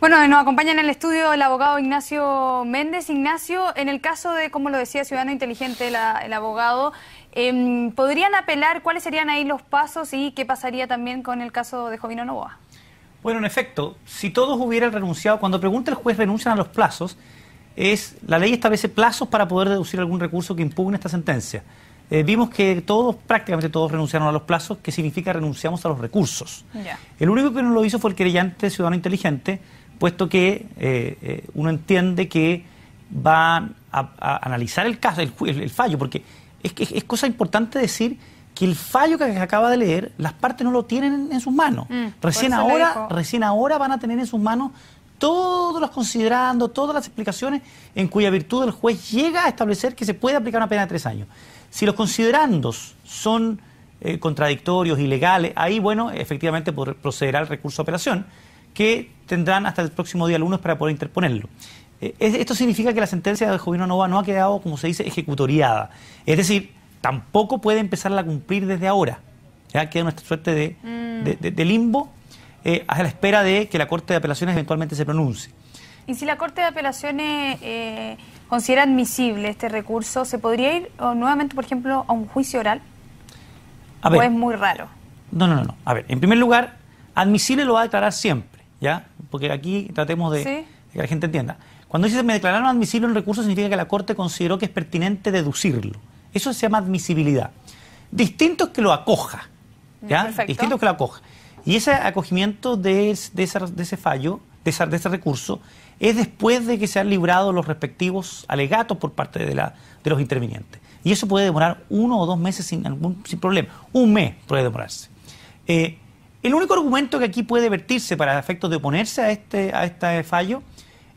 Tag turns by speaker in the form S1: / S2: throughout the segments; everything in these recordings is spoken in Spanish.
S1: Bueno, nos acompaña en el estudio el abogado Ignacio Méndez. Ignacio, en el caso de, como lo decía Ciudadano Inteligente, el abogado, em, ¿podrían apelar? ¿Cuáles serían ahí los pasos y qué pasaría también con el caso de Jovino Novoa?
S2: Bueno, en efecto, si todos hubieran renunciado, cuando pregunta el juez renuncian a los plazos, es la ley establece plazos para poder deducir algún recurso que impugne esta sentencia. Eh, vimos que todos, prácticamente todos renunciaron a los plazos, que significa renunciamos a los recursos. El único que no lo hizo fue el querellante Ciudadano Inteligente, puesto que eh, eh, uno entiende que van a, analizar el caso, el, fallo, porque es, cosa importante decir que el fallo que acaba de leer, las partes no lo tienen en sus manos. Mm, recién, ahora, recién ahora van a tener en sus manos todos los considerandos, todas las explicaciones en cuya virtud el juez llega a establecer que se puede aplicar una pena de tres años. Si los considerandos son eh, contradictorios, ilegales, ahí, bueno, efectivamente procederá el recurso de operación, que tendrán hasta el próximo día lunes para poder interponerlo. Eh, esto significa que la sentencia de Jovino Nova no ha quedado, como se dice, ejecutoriada. Es decir, tampoco puede empezarla a cumplir desde ahora. Ya queda nuestra suerte de, mm. limbo eh, a la espera de que la Corte de Apelaciones eventualmente se pronuncie.
S1: ¿Y si la Corte de Apelaciones eh, considera admisible este recurso, se podría ir nuevamente, por ejemplo, a un juicio oral? A ¿O es muy raro?
S2: No, no, no, no. A ver, en primer lugar, admisible lo va a declarar siempre. ¿ya? Porque aquí tratemos de, que la gente entienda. Cuando dice me declararon admisible un recurso significa que la Corte consideró que es pertinente deducirlo. Eso se llama admisibilidad. Distinto es que lo acoja, ¿ya? Mm, Distinto es que lo acoja. Y ese acogimiento de, ese, fallo, de, de ese recurso, es después de que se han librado los respectivos alegatos por parte de, la, de los intervinientes. Y eso puede demorar uno o dos meses sin, algún, problema. Un mes puede demorarse. Eh, el único argumento que aquí puede vertirse para efectos de oponerse a este, a este fallo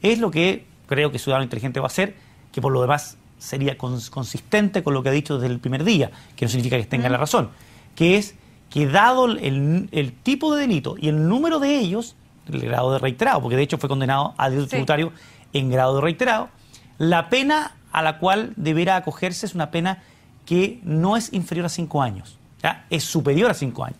S2: es lo que creo que Ciudadano Inteligente va a hacer, que por lo demás sería consistente con lo que ha dicho desde el primer día, que no significa que tenga la razón, que es que dado el, tipo de delito y el número de ellos, el grado de reiterado, porque de hecho fue condenado a delito tributario en grado de reiterado, la pena a la cual deberá acogerse es una pena que no es inferior a cinco años, es superior a cinco años.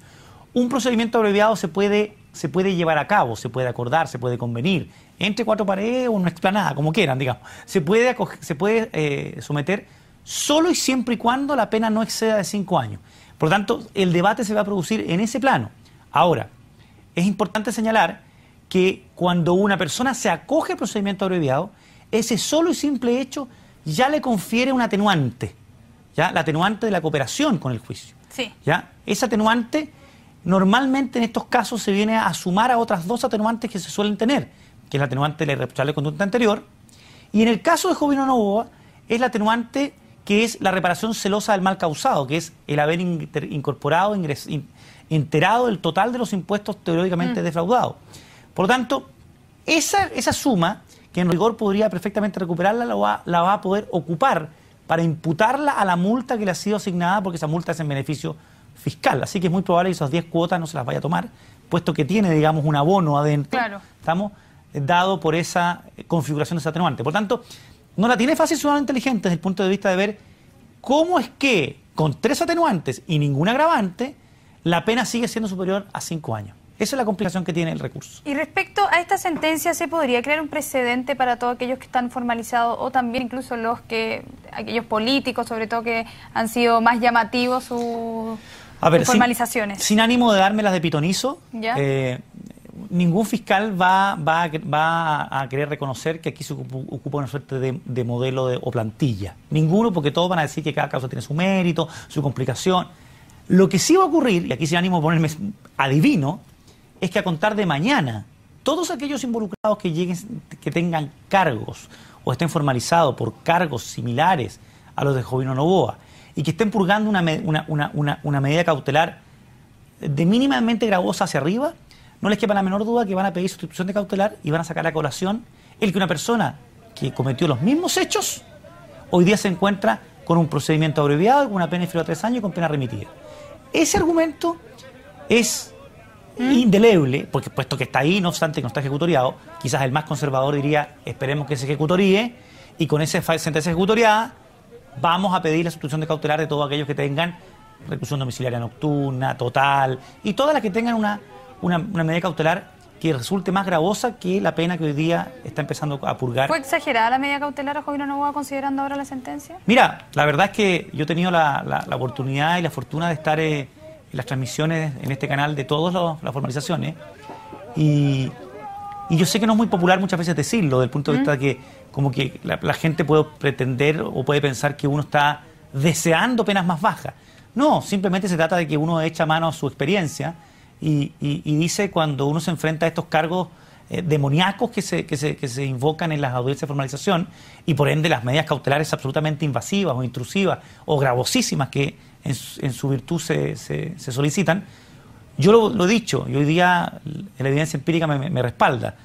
S2: Un procedimiento abreviado se puede, se puede llevar a cabo, se puede acordar, se puede convenir, entre cuatro paredes o una explanada, como quieran, digamos. Se puede, se puede eh, someter solo y siempre y cuando la pena no exceda de cinco años. Por lo tanto, el debate se va a producir en ese plano. Ahora, es importante señalar que cuando una persona se acoge al procedimiento abreviado, ese solo y simple hecho ya le confiere un atenuante, ya la atenuante de la cooperación con el juicio. Sí. Ya ese atenuante Normalmente en estos casos se viene a sumar a otras dos atenuantes que se suelen tener, que es la atenuante de la irreprochable conducta anterior, y en el caso de Jovino Novoa es la atenuante que es la reparación celosa del mal causado, que es el haber incorporado, enterado el total de los impuestos teóricamente mm. defraudados. Por lo tanto, esa, suma, que en rigor podría perfectamente recuperarla, la va, la va a poder ocupar para imputarla a la multa que le ha sido asignada, porque esa multa es en beneficio fiscal. Así que es muy probable que esas 10 cuotas no se las vaya a tomar, puesto que tiene, digamos, un abono adentro. Claro. Estamos dado por esa eh, configuración de ese atenuante. Por tanto, no la tiene fácil sumamente inteligente desde el punto de vista de ver cómo es que, con tres atenuantes y ningún agravante, la pena sigue siendo superior a cinco años. Esa es la complicación que tiene el recurso.
S1: Y respecto a esta sentencia, ¿se podría crear un precedente para todos aquellos que están formalizados o también incluso los que, aquellos políticos, sobre todo, que han sido más llamativos su,
S2: a ver, Sin, ánimo de dármelas de pitonizo, eh, ningún fiscal va, a querer reconocer que aquí se ocupa una suerte de, modelo o plantilla. Ninguno, porque todos van a decir que cada causa tiene su mérito, su complicación. Lo que sí va a ocurrir, y aquí sin ánimo de ponerme adivino, es que a contar de mañana, todos aquellos involucrados que lleguen, que tengan cargos o estén formalizados por cargos similares a los de Jovino Novoa, y que estén purgando una, medida cautelar de mínimamente gravosa hacia arriba, no les quepa la menor duda que van a pedir sustitución de cautelar y van a sacar a colación el que una persona que cometió los mismos hechos hoy día se encuentra con un procedimiento abreviado, con una pena inferior a tres años y con pena remitida. Ese argumento es mm. indeleble, porque puesto que está ahí, no obstante que no está ejecutoriado, quizás el más conservador diría, esperemos que se ejecutorie y con esa sentencia ejecutoriada vamos a pedir la sustitución de cautelar de todos aquellos que tengan reclusión domiciliaria nocturna, total, y todas las que tengan una, una, medida cautelar que resulte más gravosa que la pena que hoy día está empezando a purgar. ¿Fue
S1: exagerada la medida cautelar a Jovino Novoa considerando ahora la sentencia?
S2: Mira, la verdad es que yo he tenido la, oportunidad y la fortuna de estar eh, en las transmisiones en este canal de todas las formalizaciones, y, y, yo sé que no es muy popular muchas veces decirlo, del punto de vista de que como que la, gente puede pretender o puede pensar que uno está deseando penas más bajas. No, simplemente se trata de que uno echa mano a su experiencia y, dice cuando uno se enfrenta a estos cargos eh, demoníacos que se, que, se, invocan en las audiencias de formalización y por ende las medidas cautelares absolutamente invasivas o intrusivas o gravosísimas que en, su virtud se, se, solicitan. Yo lo, he dicho y hoy día la evidencia empírica me, respalda.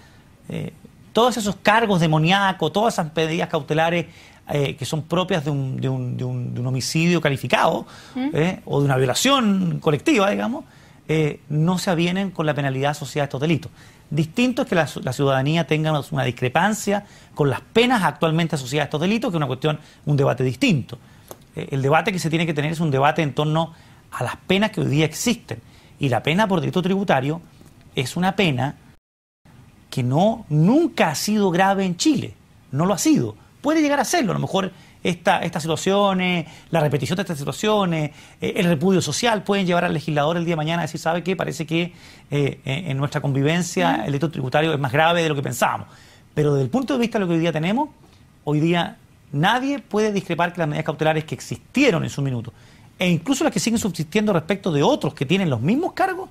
S2: Eh, todos esos cargos demoníacos, todas esas pedidas cautelares eh, que son propias de un, homicidio calificado ¿Mm? eh, o de una violación colectiva, digamos, eh, no se avienen con la penalidad asociada a estos delitos. Distinto es que la, la, ciudadanía tenga una, discrepancia con las penas actualmente asociadas a estos delitos, que es una cuestión, un debate distinto. el debate que se tiene que tener es un debate en torno a las penas que hoy día existen. Y la pena por delito tributario es una pena que no, nunca ha sido grave en Chile, no lo ha sido. Puede llegar a serlo, a lo mejor esta, estas situaciones, la repetición de estas situaciones, eh, el repudio social pueden llevar al legislador el día de mañana a decir, ¿sabe qué? Parece que eh, eh, en nuestra convivencia el hecho tributario es más grave de lo que pensábamos. Pero desde el punto de vista de lo que hoy día tenemos, hoy día nadie puede discrepar que las medidas cautelares que existieron en su minuto e incluso las que siguen subsistiendo respecto de otros que tienen los mismos cargos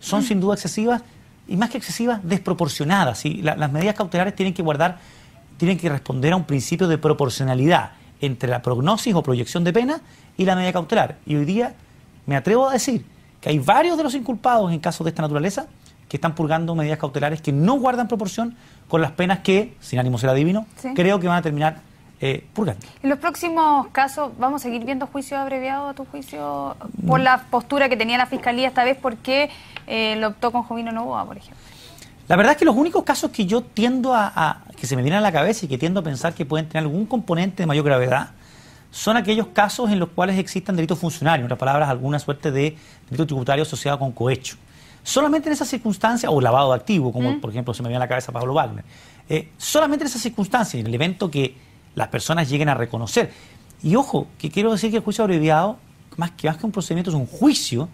S2: son sin duda excesivas y más que excesivas, desproporcionadas. las medidas cautelares tienen que guardar, tienen que responder a un principio de proporcionalidad entre la prognosis o proyección de pena y la medida cautelar. Y hoy día me atrevo a decir que hay varios de los inculpados en casos de esta naturaleza que están purgando medidas cautelares que no guardan proporción con las penas que, sin ánimo ser adivino, creo que van a terminar eh, purgando.
S1: En los próximos casos, ¿vamos a seguir viendo juicio abreviado a tu juicio por mm. la postura que tenía la Fiscalía esta vez? Porque eh, lo optó con Jovino Novoa, por ejemplo.
S2: La verdad es que los únicos casos que yo tiendo a, que se me vienen a la cabeza y que tiendo a pensar que pueden tener algún componente de mayor gravedad son aquellos casos en los cuales existan delitos funcionarios, en otras palabras, alguna suerte de delito tributario asociado con cohecho. Solamente en esas circunstancias, o lavado de activo, como por ejemplo se me viene a la cabeza Pablo Wagner, eh, solamente en esas circunstancias, en el evento que las personas lleguen a reconocer. Y ojo, que quiero decir que el juicio abreviado, más que, más que un procedimiento, es un juicio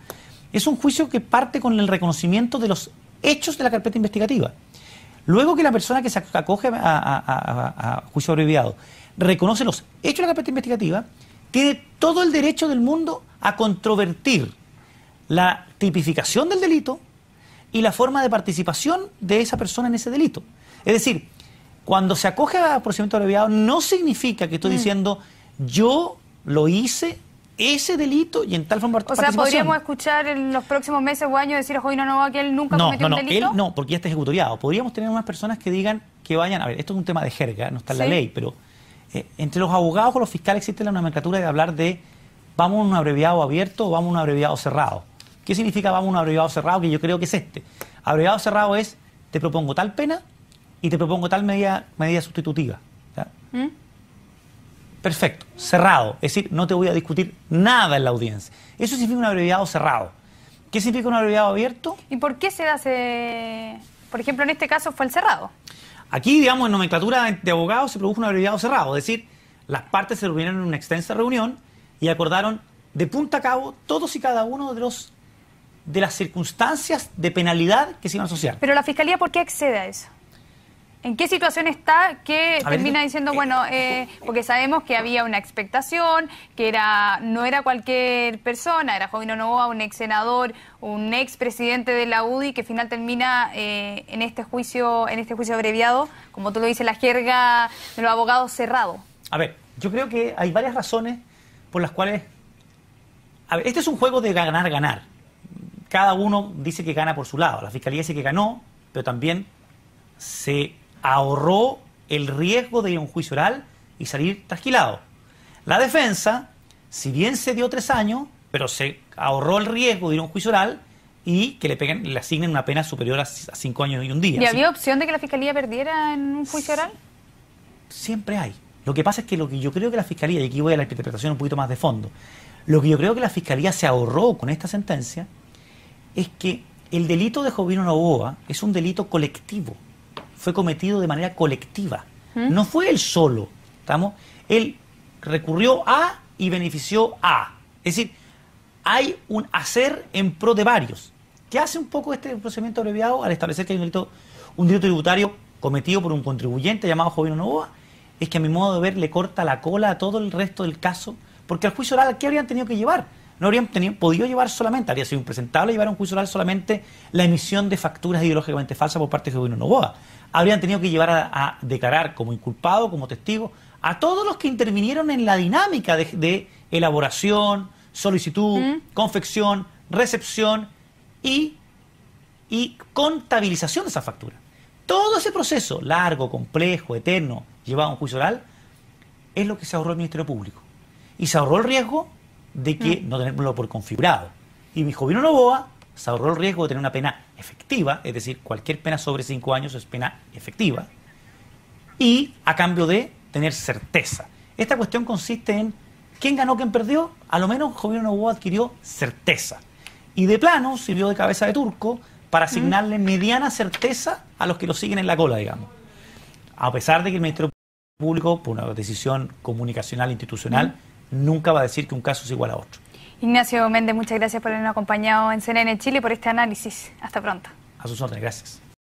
S2: es un juicio que parte con el reconocimiento de los hechos de la carpeta investigativa. Luego que la persona que se acoge a, juicio abreviado reconoce los hechos de la carpeta investigativa, tiene todo el derecho del mundo a controvertir la tipificación del delito y la forma de participación de esa persona en ese delito. Es decir, cuando se acoge a procedimiento abreviado no significa que estoy mm. diciendo yo lo hice ese delito y en tal forma O sea, podríamos
S1: escuchar en los próximos meses o años decir, ojo, no, no, que él nunca no, cometió no, no, Él,
S2: no, porque ya está ejecutoriado. Podríamos tener unas personas que digan que vayan, a ver, esto es un tema de jerga, no está en la ley, pero eh, entre los abogados o los fiscales existe la nomenclatura de hablar de vamos a un abreviado abierto o vamos a un abreviado cerrado. ¿Qué significa vamos a un abreviado cerrado? Que yo creo que es este. Abreviado cerrado es te propongo tal pena y te propongo tal medida, medida sustitutiva. ¿Mm? Perfecto, cerrado. Es decir, no te voy a discutir nada en la audiencia. Eso significa un abreviado cerrado. ¿Qué significa un abreviado abierto?
S1: ¿Y por qué se hace... Por ejemplo, en este caso fue el cerrado.
S2: Aquí, digamos, en nomenclatura de abogados se produjo un abreviado cerrado. Es decir, las partes se reunieron en una extensa reunión y acordaron de punta a cabo todos y cada uno de los de las circunstancias de penalidad que se iban a asociar.
S1: Pero la fiscalía, ¿por qué excede a eso? ¿En qué situación está que termina diciendo, eh, bueno, eh, porque sabemos que había una expectación, que era no era cualquier persona, era Jovino Novoa, un ex senador, un ex presidente de la UDI, que final termina eh, en este juicio en este juicio abreviado, como tú lo dices, la jerga de los abogados cerrado?
S2: A ver, yo creo que hay varias razones por las cuales... A ver, este es un juego de ganar-ganar. Cada uno dice que gana por su lado. La fiscalía dice que ganó, pero también se ahorró el riesgo de ir a un juicio oral y salir trasquilado. La defensa, si bien se dio tres años, pero se ahorró el riesgo de ir a un juicio oral y que le, peguen, le asignen una pena superior a cinco años y un día. ¿Y había
S1: opción de que la fiscalía perdiera en un juicio oral?
S2: Siempre hay. Lo que pasa es que lo que yo creo que la fiscalía, y aquí voy a la interpretación un poquito más de fondo, lo que yo creo que la fiscalía se ahorró con esta sentencia es que el delito de Jovino Novoa es un delito colectivo fue cometido de manera colectiva. ¿Mm? No fue él solo, ¿estamos? Él recurrió a y benefició a. Es decir, hay un hacer en pro de varios. ¿Qué hace un poco este procedimiento abreviado al establecer que hay un delito, un delito tributario cometido por un contribuyente llamado Jovino Novoa? Es que a mi modo de ver le corta la cola a todo el resto del caso, porque al juicio oral, ¿qué habrían tenido que llevar? no habrían podido llevar solamente, habría sido impresentable llevar a un juicio oral solamente la emisión de facturas ideológicamente falsas por parte de gobierno Novoa. Habrían tenido que llevar a, declarar como inculpado, como testigo, a todos los que intervinieron en la dinámica de, elaboración, solicitud, mm. confección, recepción y, y contabilización de esa factura. Todo ese proceso largo, complejo, eterno, llevado a un juicio oral, es lo que se ahorró el Ministerio Público. Y se ahorró el riesgo de que mm. no tenerlo por configurado. Y mi jovino Novoa se ahorró el riesgo de tener una pena efectiva, es decir, cualquier pena sobre cinco años es pena efectiva, y a cambio de tener certeza. Esta cuestión consiste en quién ganó, quién perdió. A lo menos Jovino Novoa adquirió certeza. Y de plano sirvió de cabeza de turco para mm. asignarle mediana certeza a los que lo siguen en la cola, digamos. A pesar de que el Ministerio Público, por una decisión comunicacional institucional, mm nunca va a decir que un caso es igual a otro.
S1: Ignacio Méndez, muchas gracias por habernos acompañado en CNN Chile por este análisis. Hasta pronto.
S2: A sus órdenes, gracias.